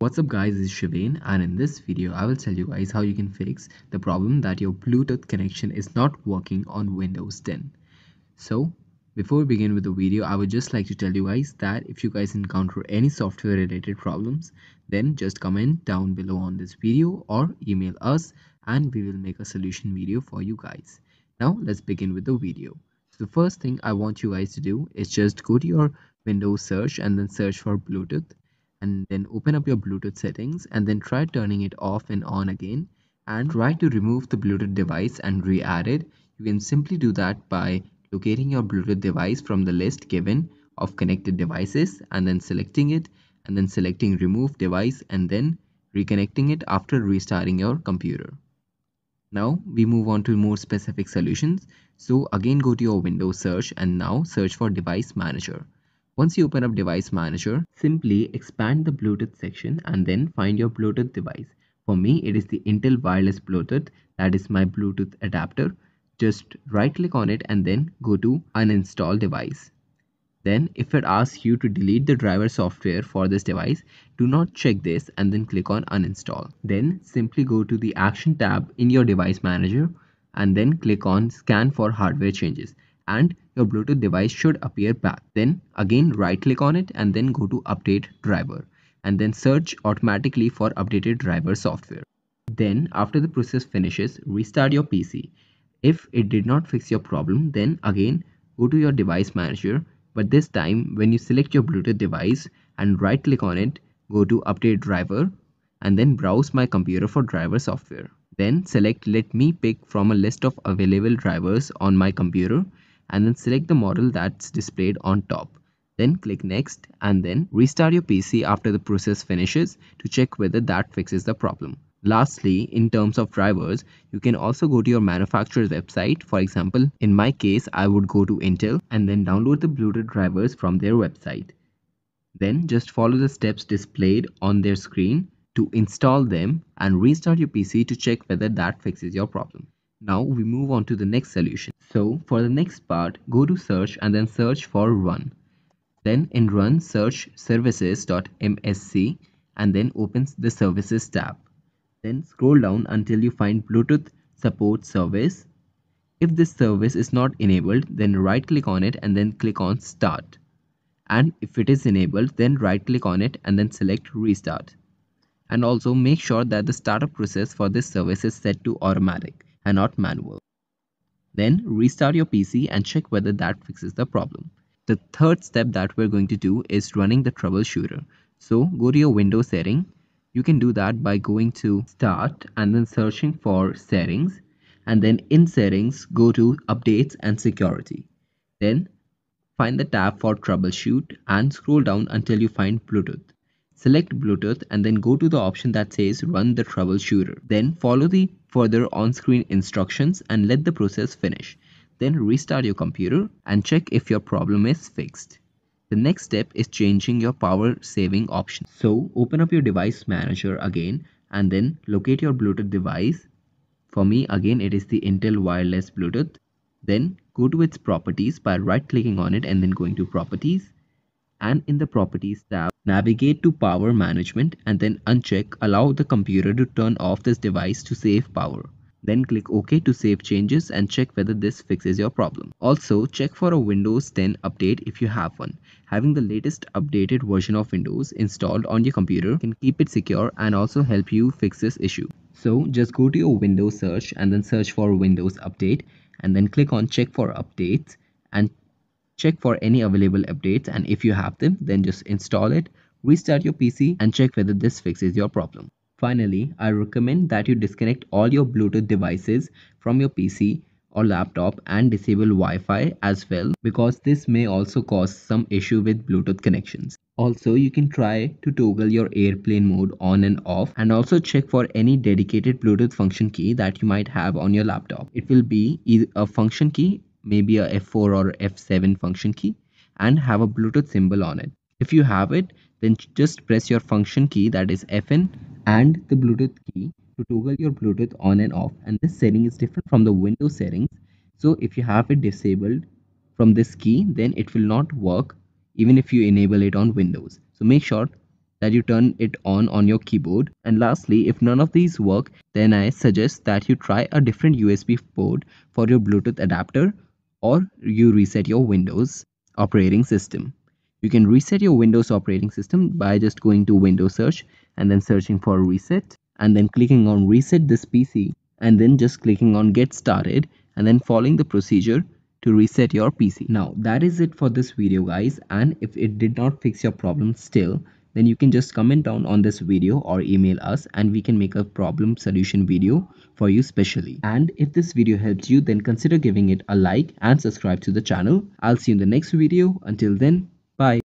What's up guys, it's Shivane and in this video I will tell you guys how you can fix the problem that your Bluetooth connection is not working on Windows 10. So before we begin with the video, I would just like to tell you guys that if you guys encounter any software related problems, then just comment down below on this video or email us and we will make a solution video for you guys. Now let's begin with the video. So the first thing I want you guys to do is just go to your Windows search and then search for Bluetooth and then open up your Bluetooth settings and then try turning it off and on again and try to remove the Bluetooth device and re-add it. You can simply do that by locating your Bluetooth device from the list given of connected devices and then selecting it and then selecting remove device and then reconnecting it after restarting your computer. Now we move on to more specific solutions. So again go to your Windows search and now search for device manager. Once you open up device manager, simply expand the Bluetooth section and then find your Bluetooth device. For me, it is the Intel wireless Bluetooth. That is my Bluetooth adapter. Just right click on it and then go to uninstall device. Then if it asks you to delete the driver software for this device, do not check this and then click on uninstall. Then simply go to the action tab in your device manager and then click on scan for hardware changes and your Bluetooth device should appear back. Then again right click on it and then go to update driver and then search automatically for updated driver software. Then after the process finishes, restart your PC. If it did not fix your problem, then again go to your device manager but this time when you select your Bluetooth device and right click on it, go to update driver and then browse my computer for driver software. Then select let me pick from a list of available drivers on my computer and then select the model that's displayed on top. Then click next and then restart your PC after the process finishes to check whether that fixes the problem. Lastly, in terms of drivers, you can also go to your manufacturer's website. For example, in my case, I would go to Intel and then download the Bluetooth drivers from their website. Then just follow the steps displayed on their screen to install them and restart your PC to check whether that fixes your problem. Now we move on to the next solution. So for the next part, go to search and then search for run. Then in run search services.msc and then opens the services tab. Then scroll down until you find Bluetooth support service. If this service is not enabled, then right click on it and then click on start. And if it is enabled, then right click on it and then select restart. And also make sure that the startup process for this service is set to automatic and not manual. Then restart your PC and check whether that fixes the problem. The third step that we're going to do is running the troubleshooter. So go to your Windows setting. You can do that by going to start and then searching for settings and then in settings go to updates and security. Then find the tab for troubleshoot and scroll down until you find Bluetooth. Select Bluetooth and then go to the option that says run the troubleshooter. Then follow the further on-screen instructions and let the process finish. Then restart your computer and check if your problem is fixed. The next step is changing your power saving option. So open up your device manager again and then locate your Bluetooth device. For me again it is the Intel wireless Bluetooth. Then go to its properties by right clicking on it and then going to properties and in the Properties tab, navigate to Power Management and then uncheck Allow the computer to turn off this device to save power. Then click OK to save changes and check whether this fixes your problem. Also, check for a Windows 10 update if you have one. Having the latest updated version of Windows installed on your computer can keep it secure and also help you fix this issue. So just go to your Windows search and then search for Windows Update and then click on check for updates and Check for any available updates and if you have them, then just install it, restart your PC and check whether this fixes your problem. Finally, I recommend that you disconnect all your Bluetooth devices from your PC or laptop and disable Wi-Fi as well because this may also cause some issue with Bluetooth connections. Also, you can try to toggle your airplane mode on and off and also check for any dedicated Bluetooth function key that you might have on your laptop. It will be a function key maybe a F4 or F7 function key and have a Bluetooth symbol on it. If you have it, then just press your function key that is FN and the Bluetooth key to toggle your Bluetooth on and off and this setting is different from the Windows settings. So if you have it disabled from this key then it will not work even if you enable it on Windows. So make sure that you turn it on on your keyboard and lastly if none of these work then I suggest that you try a different USB port for your Bluetooth adapter or you reset your Windows operating system. You can reset your Windows operating system by just going to Windows search and then searching for reset and then clicking on reset this PC and then just clicking on get started and then following the procedure to reset your PC. Now that is it for this video guys and if it did not fix your problem still then you can just comment down on this video or email us and we can make a problem solution video for you specially. And if this video helps you then consider giving it a like and subscribe to the channel. I'll see you in the next video. Until then, bye.